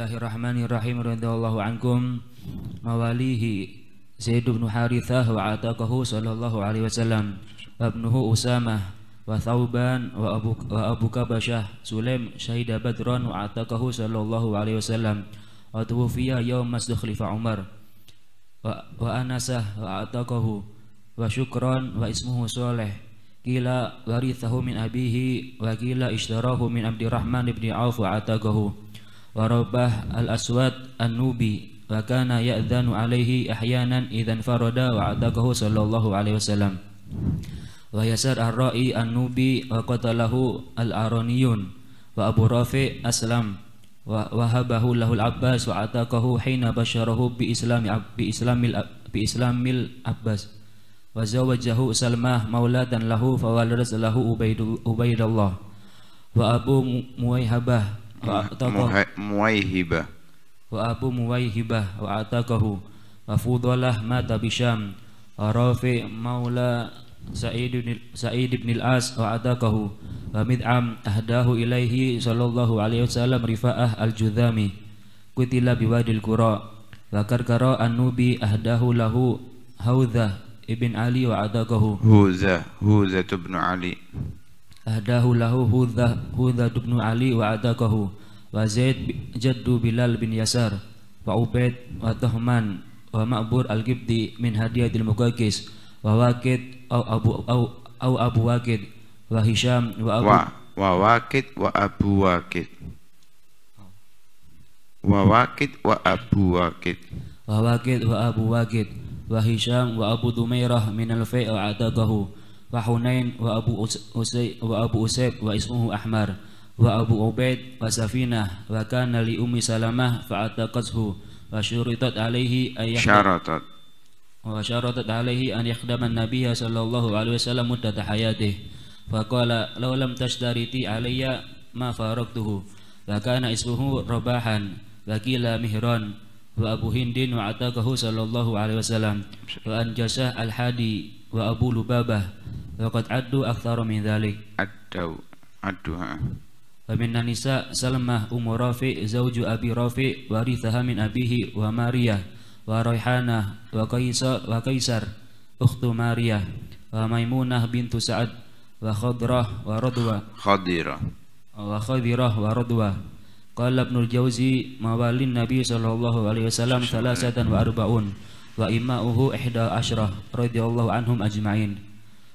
Bismillahirrahmanirrahim radhiyallahu ankum mawalihi Zaid bin Harithah wa ataqahu sallallahu alaihi wasallam ibnuhu Usamah wa Thauban wa Abu wa Abu Kabashah Sulaim syahida Badran wa ataqahu sallallahu alaihi wasallam wa tuwfiya yawma khalifa Umar wa, wa Anasah wa ataqahu wa Syukran wa ismuhu Saleh kila warithahu min abihi wa kila ishtarahu min Abdurrahman ibn Auf wa ataqahu warabah al aswad an nubi wa kana ya'dhanu alaihi ahyanan idhan farada wa sallallahu alaihi wasallam wa yasar an-nubi wa al-aroniyun wa abu aslam wa habahu lahu al hina basharahu bi islami bi abbas wa zawajahu salmah maulatan lahu fa ubaidullah wa abu Muwaihibah wa Abu Muwaihibah wa atakahu wa fudalah mata bisham wa Rafi maula Sa'id bin Sa'id bin Al-As wa atakahu wa Mid'am ahdahu ilaihi sallallahu alaihi wasallam Rifa'ah al-Judhami kutila biwadil qura wa karkara an-nubi ahdahu lahu Hawzah ibn Ali wa atakahu huza huza ibn Ali ahdahu lahu Hudhad bin Ali wa adakahu wa Zaid jaddu Bilal bin Yasar wa Ubaid wa Tahman wa Ma'bur al-Gibdi min hadiyatil Mugagis wa Waqid au Abu au, au Abu Waqid wa Hisham wa Abu wa, wa Waqid wa Abu Waqid wa Waqid wa Abu Waqid wa Waqid wa Abu Waqid wa Hisham wa Abu Dumairah min al wa wa Hunain wa Abu Usay wa Abu Usayb wa ismuhu Ahmar wa Abu Ubaid wa Safinah wa kana li Salamah fa wa syuritat alaihi ayyah syaratat wa syaratat alaihi an yakhdama an sallallahu alaihi wasallam muddat hayatih fa qala tashdariti alayya ma faraqtuhu wa kana ismuhu Rabahan wa Mihran wa Abu Hindin wa ataqahu sallallahu alaihi wasallam wa anjasah al-Hadi wa Abu Lubabah Laqad adu aktsaru min dzalik. adu addu ha. Wa minna nisa Salmah ummu Rafi zawju Abi Rafi warithaha min abihi wa maria wa Raihana wa Qaisar wa Qaisar ukhtu Mariyah wa Maimunah bintu Sa'ad wa Khadrah wa Radwa. Khadira. Wa Khadirah wa Radwa. Qala Ibnu Jauzi mawalin Nabi sallallahu alaihi wasallam salasatan wa arbaun wa imma'uhu ihda asyrah radhiyallahu anhum ajma'in.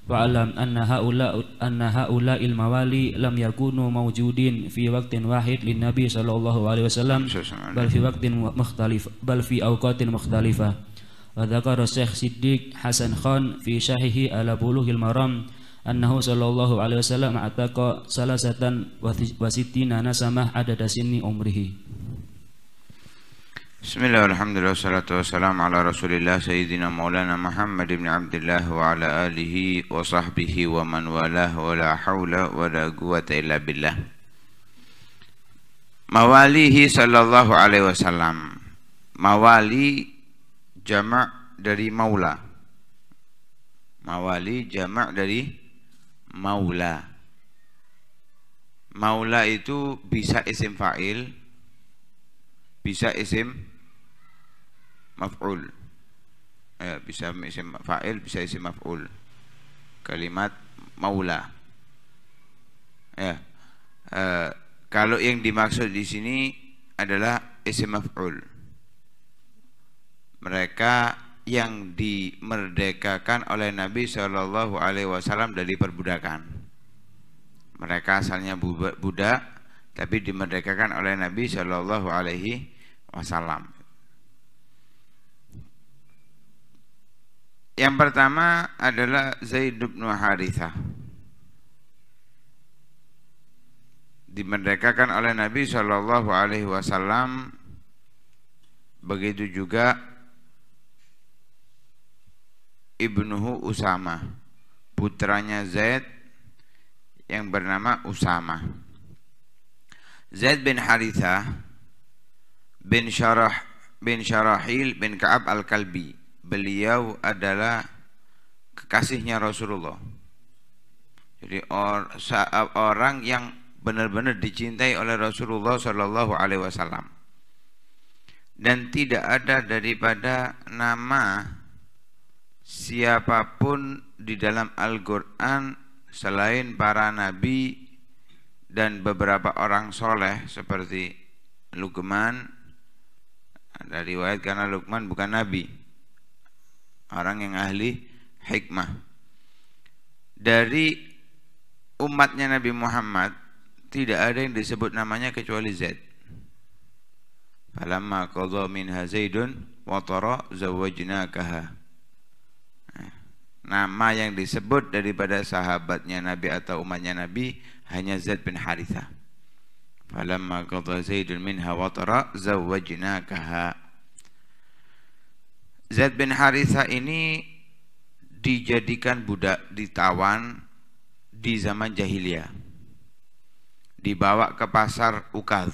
Wa'alam anna ha'ula anna ha'ula il mawali lam yakunu mawjudin fi waqtin wahid lin nabi sallallahu alaihi wasallam bal fi waqtin mukhtalif bal fi awqatin mukhtalifah. Wa dzakara Syekh Siddiq Hasan Khan fi syahihi ala buluhil maram alaihi wasallam ataqa salasatan wa sittina nasamah adada sinni umrihi. Bismillah, alhamdulillah, salatu wassalamu ala rasulillah Sayyidina maulana Muhammad ibn Abdullah Wa ala alihi wa sahbihi wa man walah Wa la hawla wa la quwata illa billah Mawalihi sallallahu alaihi wasallam Mawali jamak dari maula Mawali jamak dari maula Maula itu bisa isim fa'il Bisa isim maf'ul ya, bisa isim fa'il bisa isim maf'ul kalimat maula ya uh, kalau yang dimaksud di sini adalah isim maf'ul mereka yang dimerdekakan oleh Nabi Shallallahu Alaihi Wasallam dari perbudakan. Mereka asalnya budak, tapi dimerdekakan oleh Nabi Shallallahu Alaihi Wasallam. Yang pertama adalah Zaid bin Harithah dimerdekakan oleh Nabi Shallallahu Alaihi Wasallam begitu juga ibnuhu Usama putranya Zaid yang bernama Usama Zaid bin Harithah bin Sharah bin Sharahil bin Kaab al-Kalbi beliau adalah kekasihnya Rasulullah. Jadi or, orang yang benar-benar dicintai oleh Rasulullah Shallallahu Alaihi Wasallam. Dan tidak ada daripada nama siapapun di dalam Al-Quran selain para nabi dan beberapa orang soleh seperti Luqman ada riwayat karena Luqman bukan nabi orang yang ahli hikmah dari umatnya Nabi Muhammad tidak ada yang disebut namanya kecuali Zaid falamma qadha minha zaidun watara tara zawajnakaha nah, nama yang disebut daripada sahabatnya Nabi atau umatnya Nabi hanya Zaid bin Haritha falamma qadha zaidun minha watara tara zawajnakaha Zaid bin Haritha ini dijadikan budak ditawan di zaman jahiliyah. Dibawa ke pasar Ukaz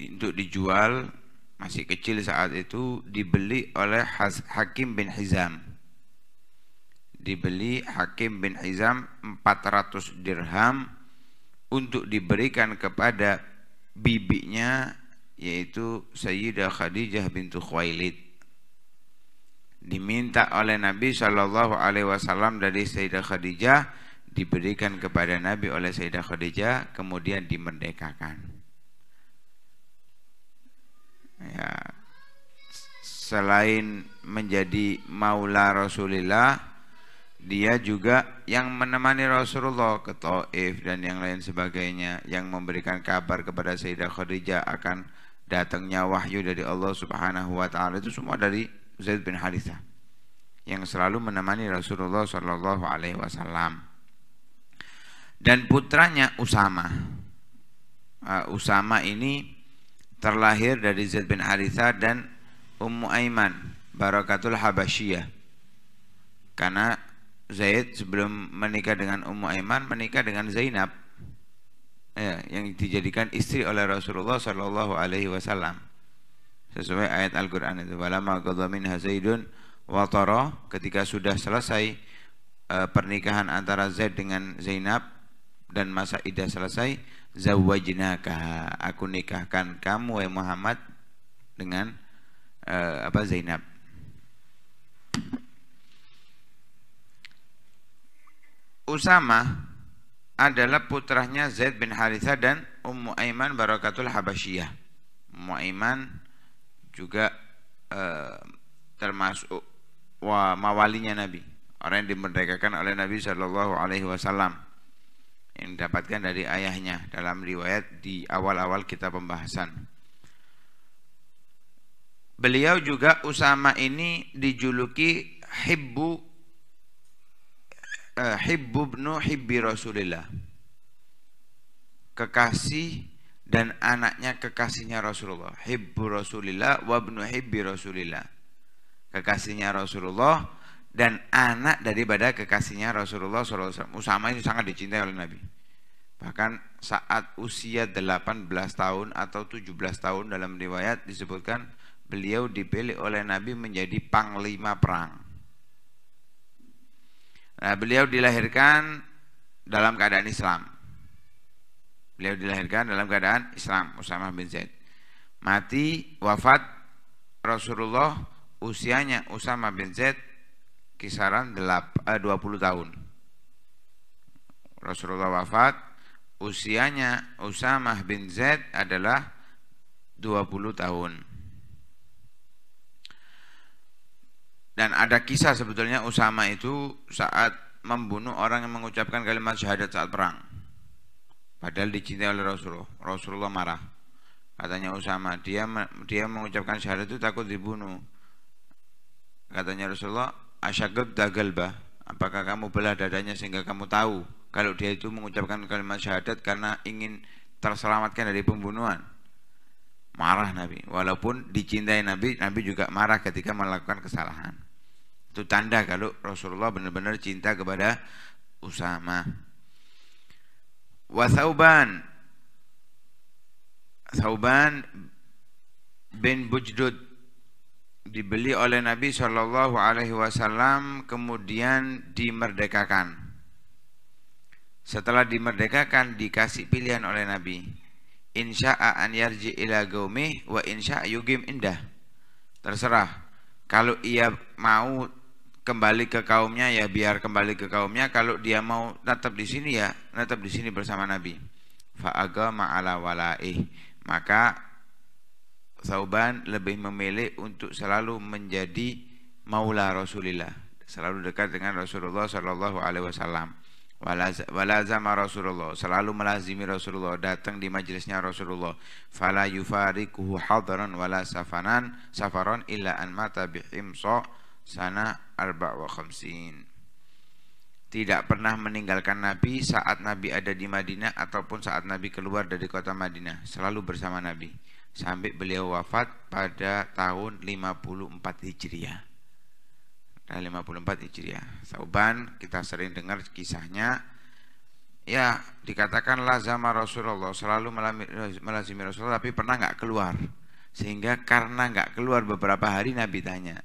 untuk dijual masih kecil saat itu dibeli oleh Hakim bin Hizam. Dibeli Hakim bin Hizam 400 dirham untuk diberikan kepada bibinya yaitu Sayyidah Khadijah bintu Khwailid diminta oleh Nabi Shallallahu Alaihi Wasallam dari Sayyidah Khadijah diberikan kepada Nabi oleh Sayyidah Khadijah kemudian dimerdekakan. Ya, selain menjadi maula Rasulillah, dia juga yang menemani Rasulullah ke Taif dan yang lain sebagainya, yang memberikan kabar kepada Sayyidah Khadijah akan datangnya wahyu dari Allah Subhanahu wa taala itu semua dari Zaid bin Haritha yang selalu menemani Rasulullah Shallallahu Alaihi Wasallam dan putranya Usama uh, Usama ini terlahir dari Zaid bin Haritha dan Ummu Aiman Barakatul Habasyiyah karena Zaid sebelum menikah dengan Ummu Aiman menikah dengan Zainab ya, yang dijadikan istri oleh Rasulullah Shallallahu Alaihi Wasallam sesuai ayat Al-Qur'an itu walama qadamin hazaidun watara ketika sudah selesai e, pernikahan antara Zaid dengan Zainab dan masa idah selesai zawajnaka aku nikahkan kamu wahai Muhammad dengan e, apa Zainab Usama adalah putranya Zaid bin Haritha dan Ummu Aiman Barakatul Habasyiyah. Ummu Aiman juga eh, termasuk wa mawalinya Nabi, orang yang dimerdekakan oleh Nabi Shallallahu alaihi wasallam. Yang didapatkan dari ayahnya dalam riwayat di awal-awal kita pembahasan. Beliau juga Usama ini dijuluki Hibbu eh, Hibbu bin Hibbi Rasulillah. Kekasih dan anaknya kekasihnya Rasulullah hibbu Rasulillah wa wabnu hibbi Rasulillah kekasihnya Rasulullah dan anak daripada kekasihnya Rasulullah SAW Usama ini sangat dicintai oleh Nabi bahkan saat usia 18 tahun atau 17 tahun dalam riwayat disebutkan beliau dipilih oleh Nabi menjadi panglima perang nah, beliau dilahirkan dalam keadaan Islam Beliau dilahirkan dalam keadaan Islam, Usamah bin Zaid. Mati, wafat Rasulullah usianya Usamah bin Zaid kisaran 20 eh, tahun. Rasulullah wafat, usianya Usamah bin Zaid adalah 20 tahun. Dan ada kisah sebetulnya Usama itu saat membunuh orang yang mengucapkan kalimat syahadat saat perang. Padahal dicintai oleh Rasulullah. Rasulullah marah. Katanya Usama, dia dia mengucapkan syahadat itu takut dibunuh. Katanya Rasulullah, asyagab dagalba. Apakah kamu belah dadanya sehingga kamu tahu kalau dia itu mengucapkan kalimat syahadat karena ingin terselamatkan dari pembunuhan? Marah Nabi. Walaupun dicintai Nabi, Nabi juga marah ketika melakukan kesalahan. Itu tanda kalau Rasulullah benar-benar cinta kepada Usama wa Thauban Thauban bin Bujdud dibeli oleh Nabi Shallallahu Alaihi Wasallam kemudian dimerdekakan. Setelah dimerdekakan dikasih pilihan oleh Nabi. Insya'a an yarji ila gaumih wa insya yugim indah. Terserah. Kalau ia mau kembali ke kaumnya ya biar kembali ke kaumnya kalau dia mau tetap di sini ya tetap di sini bersama Nabi Fa'aga ma'ala walaih maka Sauban lebih memilih untuk selalu menjadi maula Rasulillah selalu dekat dengan Rasulullah Shallallahu Alaihi Wasallam walazama Rasulullah selalu melazimi Rasulullah datang di majelisnya Rasulullah fala yufarikuhu hadaran wala safanan safaron illa an mata bi imsa sana arba wa khamsin tidak pernah meninggalkan Nabi saat Nabi ada di Madinah ataupun saat Nabi keluar dari kota Madinah selalu bersama Nabi sampai beliau wafat pada tahun 54 Hijriah nah, 54 Hijriah Sauban kita sering dengar kisahnya ya dikatakan lazama Rasulullah selalu melazimi Rasulullah tapi pernah nggak keluar sehingga karena nggak keluar beberapa hari Nabi tanya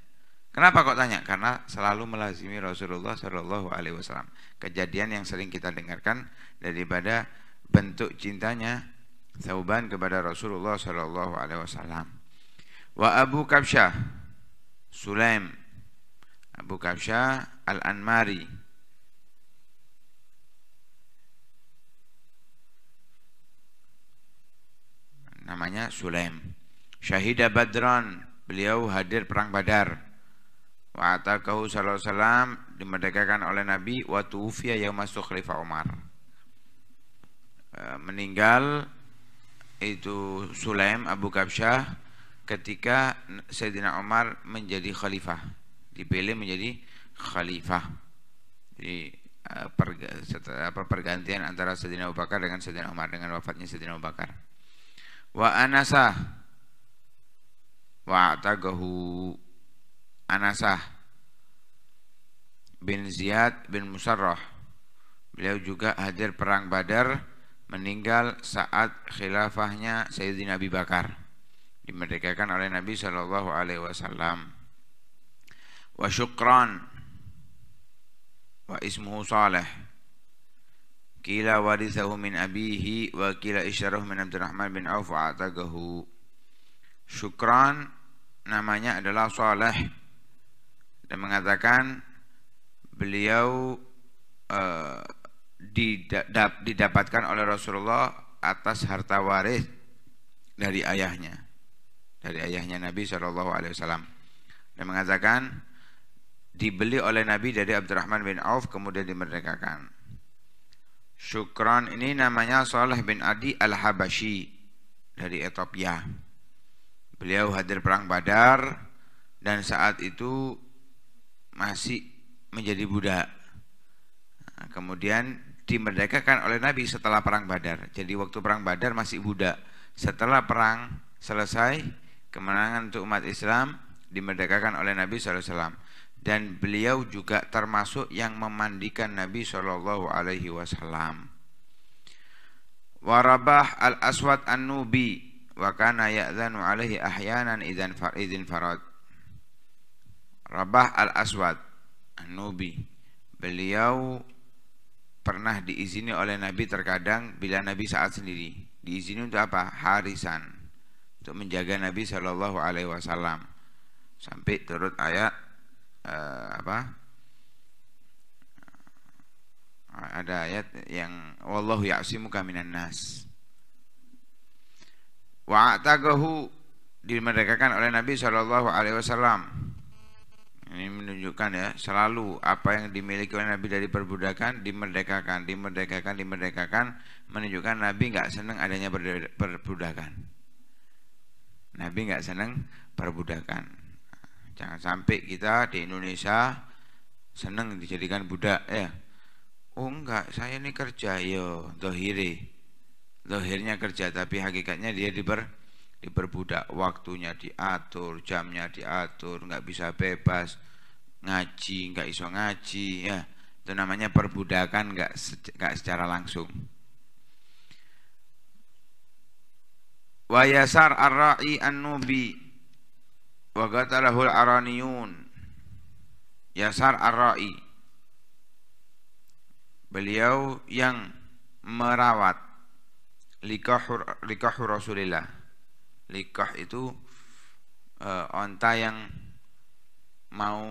Kenapa kok tanya? Karena selalu melazimi Rasulullah Shallallahu Alaihi Wasallam. Kejadian yang sering kita dengarkan daripada bentuk cintanya tauban kepada Rasulullah Shallallahu Alaihi Wasallam. Wa Abu Kabsyah Sulaim Abu Kabsyah Al Anmari namanya Sulaim Syahida Badran beliau hadir perang Badar wa atakahu sallallahu alaihi wasallam dimerdekakan oleh Nabi wa tufiya masuk Khalifah Umar e, meninggal itu Sulaim Abu Kabsyah ketika Sayyidina Umar menjadi khalifah dipilih menjadi khalifah jadi e, apa, pergantian antara Sayyidina Abu Bakar dengan Sayyidina Umar dengan wafatnya Sayyidina Abu Bakar wa anasa wa atagahu Anasah bin Ziyad bin Musarrah. Beliau juga hadir perang Badar, meninggal saat khilafahnya Sayyidina Abi Bakar. Dimerdekakan oleh Nabi Shallallahu alaihi wasallam. Wa syukran wa ismuhu Saleh. Kila warithahu min abihi wa kila isyarahu min Abdurrahman bin Auf wa atagahu. Syukran namanya adalah Saleh dan mengatakan beliau uh, eh, didap, didapatkan oleh Rasulullah atas harta waris dari ayahnya dari ayahnya Nabi Shallallahu Alaihi Wasallam dan mengatakan dibeli oleh Nabi dari Abdurrahman bin Auf kemudian dimerdekakan. Syukran ini namanya Saleh bin Adi al-Habashi dari Ethiopia. Beliau hadir perang Badar dan saat itu masih menjadi budak. Nah, kemudian dimerdekakan oleh Nabi setelah perang Badar. Jadi waktu perang Badar masih budak. Setelah perang selesai, kemenangan untuk umat Islam dimerdekakan oleh Nabi SAW. Dan beliau juga termasuk yang memandikan Nabi Shallallahu Alaihi Wasallam. Warabah al Aswad an Nubi wakana ya'zanu alaihi ahyanan idan farad Rabah al-Aswad Nubi beliau pernah diizini oleh Nabi terkadang bila Nabi saat sendiri diizini untuk apa harisan untuk menjaga Nabi Shallallahu Alaihi Wasallam sampai turut ayat uh, apa ada ayat yang wallahu ya'simuka kaminan nas wa'atagahu mereka dimerdekakan oleh Nabi Shallallahu alaihi wasallam ini menunjukkan ya, selalu apa yang dimiliki oleh Nabi dari perbudakan dimerdekakan, dimerdekakan, dimerdekakan, menunjukkan Nabi nggak senang adanya perbudakan. Nabi nggak senang perbudakan. Jangan sampai kita di Indonesia senang dijadikan budak ya. Oh enggak, saya ini kerja yo, dohiri. Dohirnya kerja tapi hakikatnya dia diper diperbudak waktunya diatur jamnya diatur nggak bisa bebas ngaji nggak iso ngaji ya itu namanya perbudakan nggak nggak secara langsung wayasar arai an-nubi wa araniyun yasar arai beliau yang merawat likahur likahur rasulillah likah itu e, onta yang mau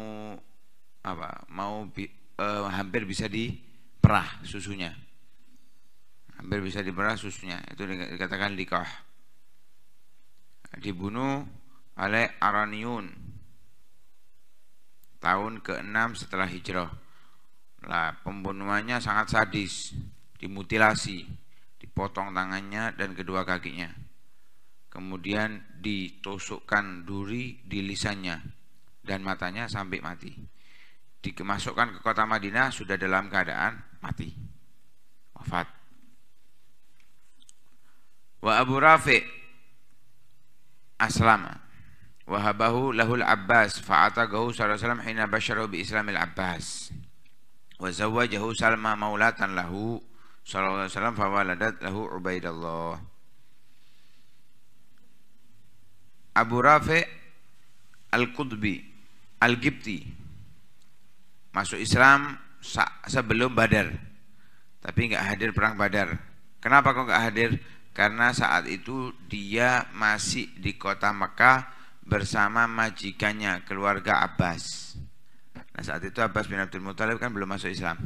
apa mau bi, e, hampir bisa diperah susunya hampir bisa diperah susunya itu dikatakan likah dibunuh oleh Araniun tahun ke-6 setelah hijrah lah pembunuhannya sangat sadis dimutilasi dipotong tangannya dan kedua kakinya kemudian ditusukkan duri di lisannya dan matanya sampai mati dikemasukkan ke kota Madinah sudah dalam keadaan mati wafat wa Abu Rafi aslama wahabahu lahul Abbas gahu sallallahu alaihi wasallam hina basyara bi islamil Abbas wa zawwajahu Salma maulatan lahu sallallahu alaihi wasallam waladat lahu Ubaidallah Abu Rafi al Qudbi Al-Gibti masuk Islam sebelum Badar tapi nggak hadir perang Badar kenapa kok nggak hadir karena saat itu dia masih di kota Mekah bersama majikannya keluarga Abbas nah saat itu Abbas bin Abdul Muttalib kan belum masuk Islam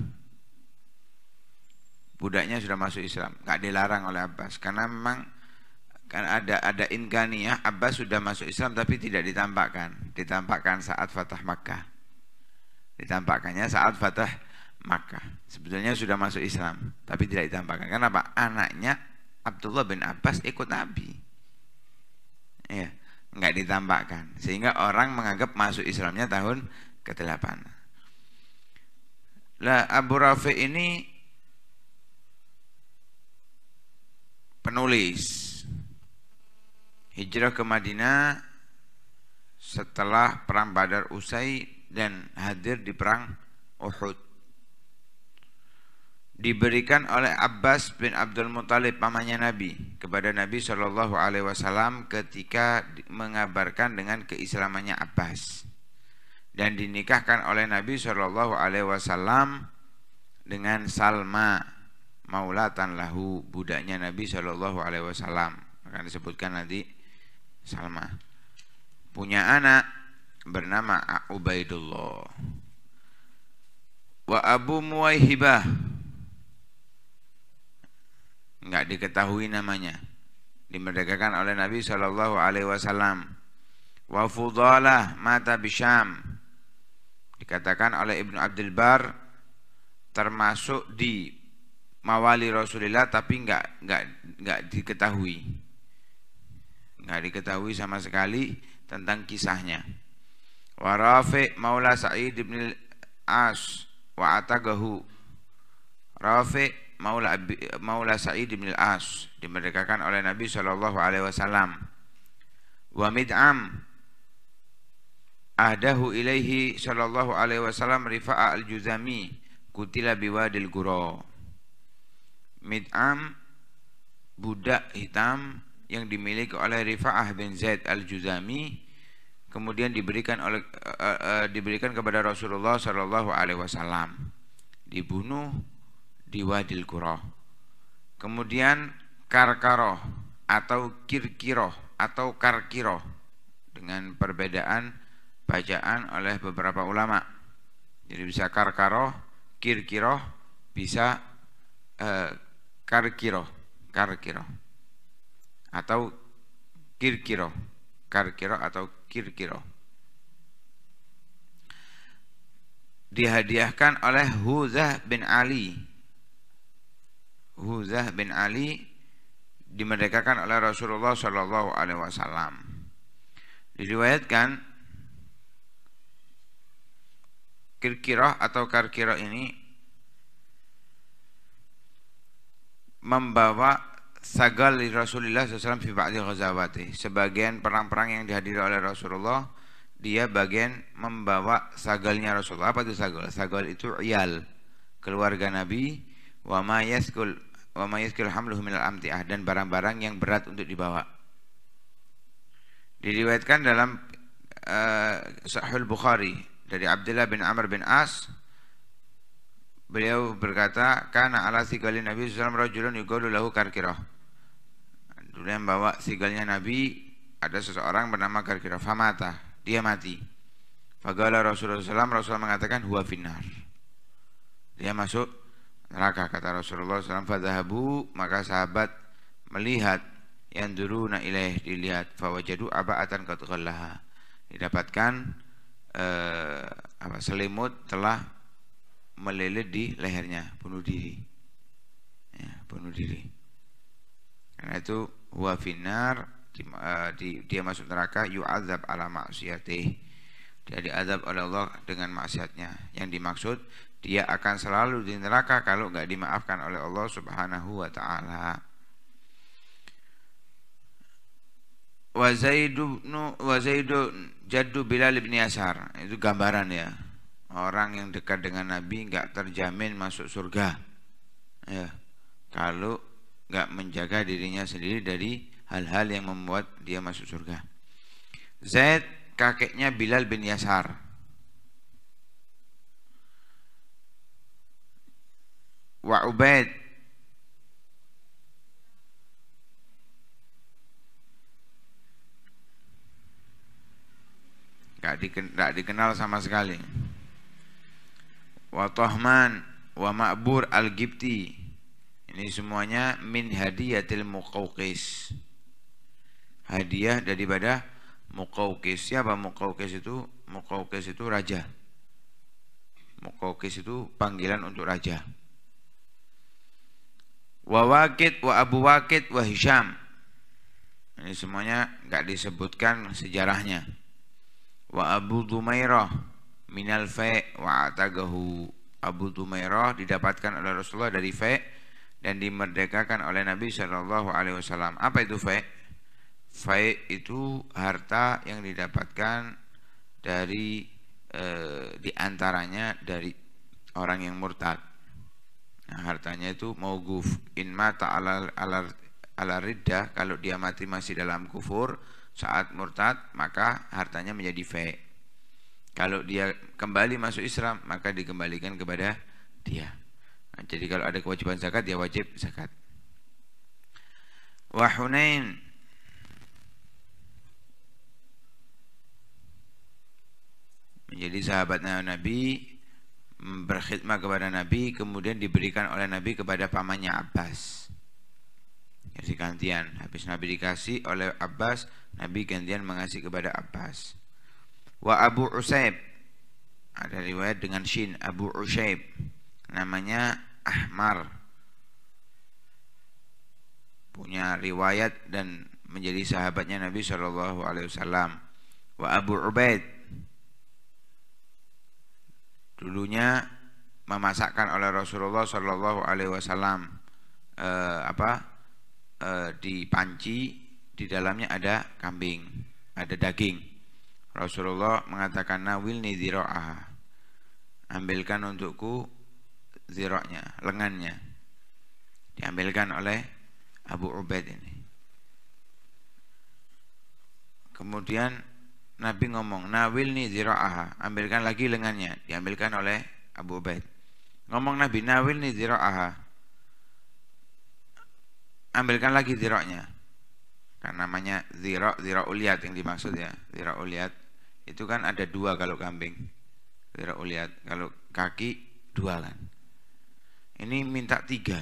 budaknya sudah masuk Islam nggak dilarang oleh Abbas karena memang kan ada ada Inganiyah Abbas sudah masuk Islam tapi tidak ditampakkan ditampakkan saat Fatah Makkah ditampakkannya saat Fatah Makkah sebetulnya sudah masuk Islam tapi tidak ditampakkan karena apa anaknya Abdullah bin Abbas ikut Nabi ya nggak ditampakkan sehingga orang menganggap masuk Islamnya tahun ke-8 lah Abu Rafi ini penulis hijrah ke Madinah setelah perang Badar usai dan hadir di perang Uhud. Diberikan oleh Abbas bin Abdul Muthalib pamannya Nabi kepada Nabi Shallallahu Alaihi Wasallam ketika mengabarkan dengan keislamannya Abbas dan dinikahkan oleh Nabi Shallallahu Alaihi Wasallam dengan Salma maulatan lahu budaknya Nabi Shallallahu Alaihi Wasallam akan disebutkan nanti Salma punya anak bernama Ubaidullah wa Abu Muwaihibah nggak diketahui namanya dimerdekakan oleh Nabi Shallallahu Alaihi Wasallam wa Fudalah mata bisham dikatakan oleh Ibnu Abdul Bar termasuk di mawali Rasulullah tapi nggak nggak nggak diketahui nggak diketahui sama sekali tentang kisahnya. Wa Maula Sa'id bin As wa atagahu Rafi Maula Maula Sa'id bin As dimerdekakan oleh Nabi Shallallahu alaihi wasallam. Wa Mid'am ahdahu ilaihi sallallahu alaihi wasallam rifa'a al-juzami kutila biwadil guro mid'am budak hitam yang dimiliki oleh Rifa'ah bin Zaid al-Juzami kemudian diberikan oleh uh, uh, diberikan kepada Rasulullah Shallallahu Alaihi Wasallam dibunuh di Wadil Qura kemudian Karkaroh atau Kirkiroh atau Karkiroh dengan perbedaan bacaan oleh beberapa ulama jadi bisa Karkaroh Kirkiroh bisa uh, Karkiroh Karkiroh atau kirkiro karkiro atau kirkiro dihadiahkan oleh Huzah bin Ali Huzah bin Ali dimerdekakan oleh Rasulullah Shallallahu Alaihi Wasallam diriwayatkan kirkiro atau karkiro ini membawa sagal di Rasulullah SAW fi ba'di ghazawati. Sebagian perang-perang yang dihadiri oleh Rasulullah dia bagian membawa sagalnya Rasulullah. Apa itu sagal? Sagal itu iyal, keluarga Nabi wa ma yaskul wa ma yaskul hamluhu minal amtiah dan barang-barang yang berat untuk dibawa. Diriwayatkan dalam uh, Sahih Bukhari dari Abdullah bin Amr bin As beliau berkata karena ala sigali Nabi sallallahu rajulun yuqalu lahu karkirah dulu yang bawa sigalnya Nabi ada seseorang bernama Gargira Famata dia mati Fagala Rasulullah SAW Rasulullah mengatakan huwa finar dia masuk neraka kata Rasulullah SAW fadahabu maka sahabat melihat yang dulu na ilaih dilihat fawajadu aba'atan katughallaha didapatkan eh, apa selimut telah melilit di lehernya bunuh diri ya, bunuh diri karena itu wa finar eh, di, dia masuk neraka yu'adzab ala maksiatih dia diadab oleh Allah dengan maksiatnya yang dimaksud dia akan selalu di neraka kalau nggak dimaafkan oleh Allah subhanahu wa ta'ala wa Zaid wa jaddu Bilal bin Yasar itu gambaran ya orang yang dekat dengan Nabi nggak terjamin masuk surga ya kalau nggak menjaga dirinya sendiri dari hal-hal yang membuat dia masuk surga. Zaid kakeknya Bilal bin Yasar. Wa Ubaid Gak, diken, gak dikenal sama sekali. Wa Tohman wa Ma'bur al-Gibti ini semuanya min hadiyatil muqawqis. Hadiah daripada muqawqis. Siapa muqawqis itu? Muqawqis itu raja. Muqawqis itu panggilan untuk raja. Wa Wakid wa Abu Wakid wa Hisham. Ini semuanya nggak disebutkan sejarahnya. Wa Abu Dumairah minal fe wa atagahu Abu Dumairah didapatkan oleh Rasulullah dari fe' dan dimerdekakan oleh Nabi Shallallahu Alaihi Wasallam. Apa itu fa'i? Fa'i itu harta yang didapatkan dari e, eh, diantaranya dari orang yang murtad. Nah, hartanya itu mauguf in mata ala ala ala ridda kalau dia mati masih dalam kufur saat murtad maka hartanya menjadi fa'i. Kalau dia kembali masuk Islam maka dikembalikan kepada dia jadi kalau ada kewajiban zakat dia wajib zakat. Wa Hunain menjadi sahabat Nabi berkhidmat kepada Nabi kemudian diberikan oleh Nabi kepada pamannya Abbas jadi gantian habis Nabi dikasih oleh Abbas Nabi gantian mengasih kepada Abbas wa Abu Usaib ada riwayat dengan Shin Abu Usaib namanya Ahmar punya riwayat dan menjadi sahabatnya Nabi Shallallahu Alaihi Wasallam wa Abu Ubaid dulunya memasakkan oleh Rasulullah Shallallahu Alaihi Wasallam eh, apa eh, di panci di dalamnya ada kambing ada daging Rasulullah mengatakan nawil nidhiro'ah ambilkan untukku ziroknya, lengannya diambilkan oleh Abu Ubaid ini. Kemudian Nabi ngomong, nawil nih ziro'aha, ambilkan lagi lengannya, diambilkan oleh Abu Ubaid. Ngomong Nabi, nawil nih ziro'aha, ambilkan lagi ziroknya. Kan namanya zirok, zirok uliat yang dimaksud ya, zirok uliat. Itu kan ada dua kalau kambing, zirok uliat. Kalau kaki, dua kan ini minta tiga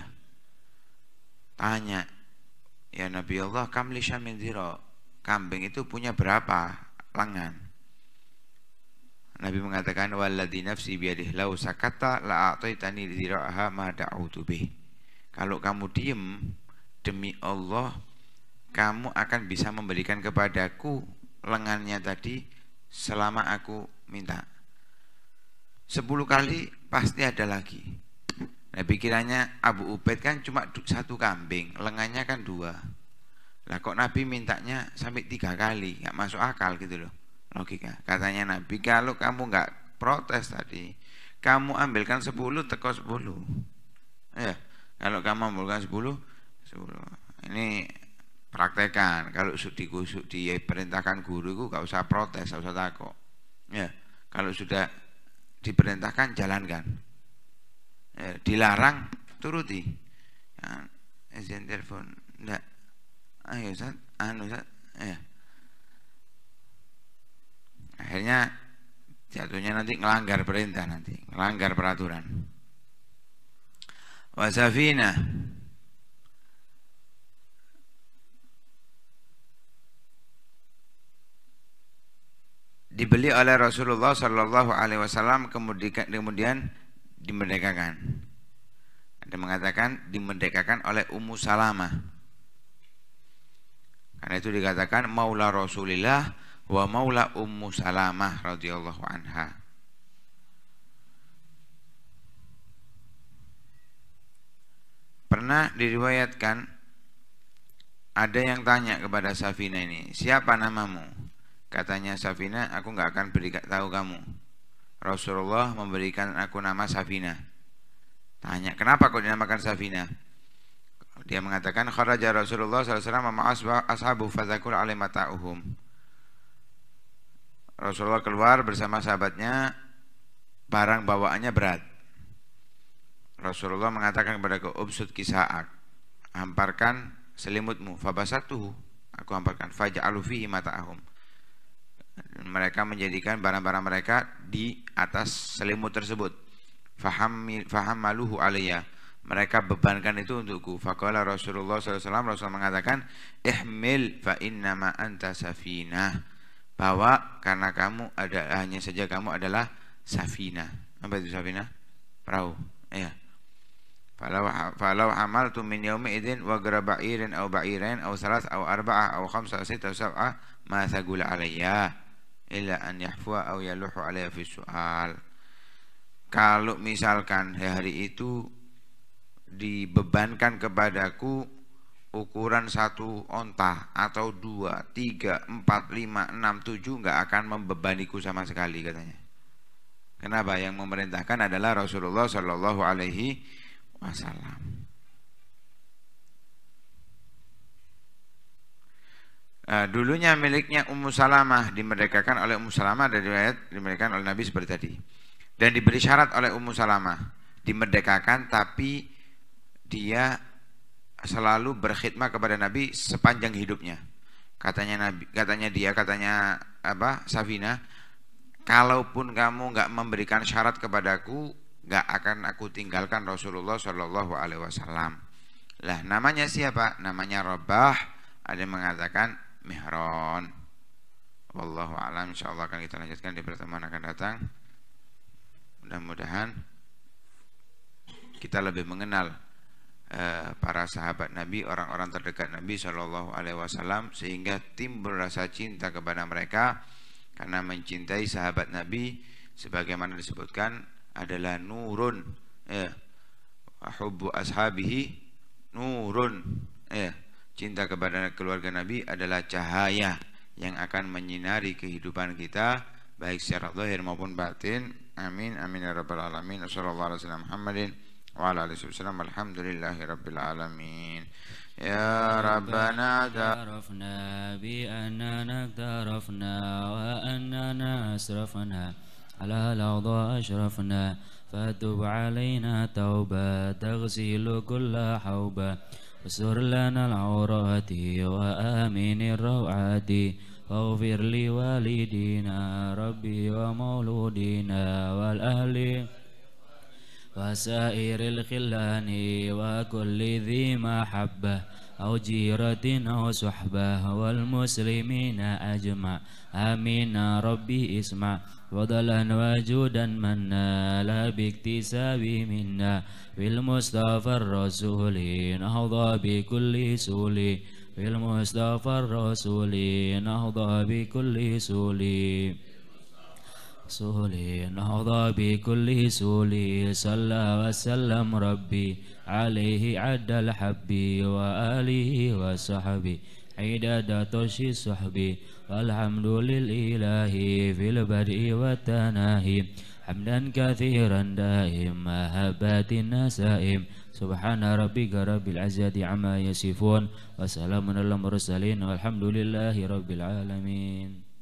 tanya ya Nabi Allah kamlisha min kambing itu punya berapa lengan Nabi mengatakan waladhi nafsi biadih lau sakata la a'taitani dzira'aha Kalau kamu diem demi Allah kamu akan bisa memberikan kepadaku lengannya tadi selama aku minta. Sepuluh kali pasti ada lagi. Nah pikirannya Abu Ubaid kan cuma satu kambing, lengannya kan dua. Lah kok Nabi mintanya sampai tiga kali, nggak masuk akal gitu loh logika. Katanya Nabi kalau kamu nggak protes tadi, kamu ambilkan sepuluh teko sepuluh. Ya, kalau kamu ambilkan sepuluh, sepuluh. Ini praktekan. Kalau di, di perintahkan guru itu nggak usah protes, nggak usah takut. Ya, kalau sudah diperintahkan jalankan eh, dilarang turuti ya, izin telepon enggak ayo Ustaz anu Ustaz ya. akhirnya jatuhnya nanti ngelanggar perintah nanti ngelanggar peraturan wasafina dibeli oleh Rasulullah Shallallahu Alaihi Wasallam kemudian kemudian dimerdekakan. Ada mengatakan dimerdekakan oleh Ummu Salamah. Karena itu dikatakan Maula Rasulillah wa Maula Ummu Salamah radhiyallahu anha. Pernah diriwayatkan ada yang tanya kepada Safina ini, siapa namamu? Katanya Safina, aku nggak akan beri tahu kamu Rasulullah memberikan aku nama Safina. Tanya, kenapa kau dinamakan Safina? Dia mengatakan, Kharaja Rasulullah SAW ma'aswa ashabu fadhakur alimata'uhum. Rasulullah keluar bersama sahabatnya, barang bawaannya berat. Rasulullah mengatakan kepada aku, Ubsud kisahak, hamparkan selimutmu, fabasatuhu, aku hamparkan, faja'alu fihi mata'ahum mereka menjadikan barang-barang mereka di atas selimut tersebut faham faham maluhu aliyah mereka bebankan itu untukku faqala Rasulullah SAW Rasul mengatakan ihmil fa in nama anta safina. bawa karena kamu ada hanya saja kamu adalah safina. apa itu safina perahu ya falau falau tu min yomi idin wa graba'irin atau ba'irin au salas au arba'ah au khamsa atau sita atau sab'ah ma gula alayya illa an yahfua au yaluhu alaihi fi su'al kalau misalkan hari itu dibebankan kepadaku ukuran satu onta atau dua, tiga, empat, lima, enam, tujuh nggak akan membebaniku sama sekali katanya. Kenapa? Yang memerintahkan adalah Rasulullah Shallallahu Alaihi Wasallam. Uh, dulunya miliknya Ummu Salamah dimerdekakan oleh Ummu Salamah dari riwayat dimerdekakan oleh Nabi seperti tadi. Dan diberi syarat oleh Ummu Salamah dimerdekakan tapi dia selalu berkhidmat kepada Nabi sepanjang hidupnya. Katanya Nabi, katanya dia, katanya apa? Safina, kalaupun kamu nggak memberikan syarat kepadaku, nggak akan aku tinggalkan Rasulullah Shallallahu Alaihi Wasallam. Lah namanya siapa? Namanya Robah Ada yang mengatakan mihron wallahu alam Allah akan kita lanjutkan di pertemuan akan datang mudah-mudahan kita lebih mengenal eh, para sahabat Nabi, orang-orang terdekat Nabi Shallallahu Alaihi Wasallam sehingga timbul rasa cinta kepada mereka karena mencintai sahabat Nabi sebagaimana disebutkan adalah nurun eh, hubbu ashabihi nurun eh, Cinta kepada keluarga Nabi adalah cahaya yang akan menyinari kehidupan kita baik secara zahir maupun batin. Amin amin ya rabbal alamin. Sallallahu warahmatullahi wabarakatuh. Muhammadin wa ala alihi wasallam. Alhamdulillahirabbil alamin. يا ربنا اعترفنا بأننا اقترفنا وأننا أسرفنا على الأرض أشرفنا فتب علينا توبة تغسل كل حوبة واستر لنا العورات وآمن الروعات واغفر لوالدينا ربي ومولودينا والأهل وسائر الخلان وكل ذي محبه أو جيرة أو صحبة والمسلمين أجمع آمين ربي اسمع فضلا وجودا من نال باكتساب منا بالمصطفى الرسول نهضى بكل سول بالمصطفى الرسول نهضى بكل سول رسولي نهض بكل سولي صلى وسلم ربي عليه عد الحب وآله وصحبي عدد طش صحبي والحمد للإله في البدء والتناهي حمدا كثيرا دائم مهبات النسائم سبحان ربك رب العزة عما يصفون وسلام على المرسلين والحمد لله رب العالمين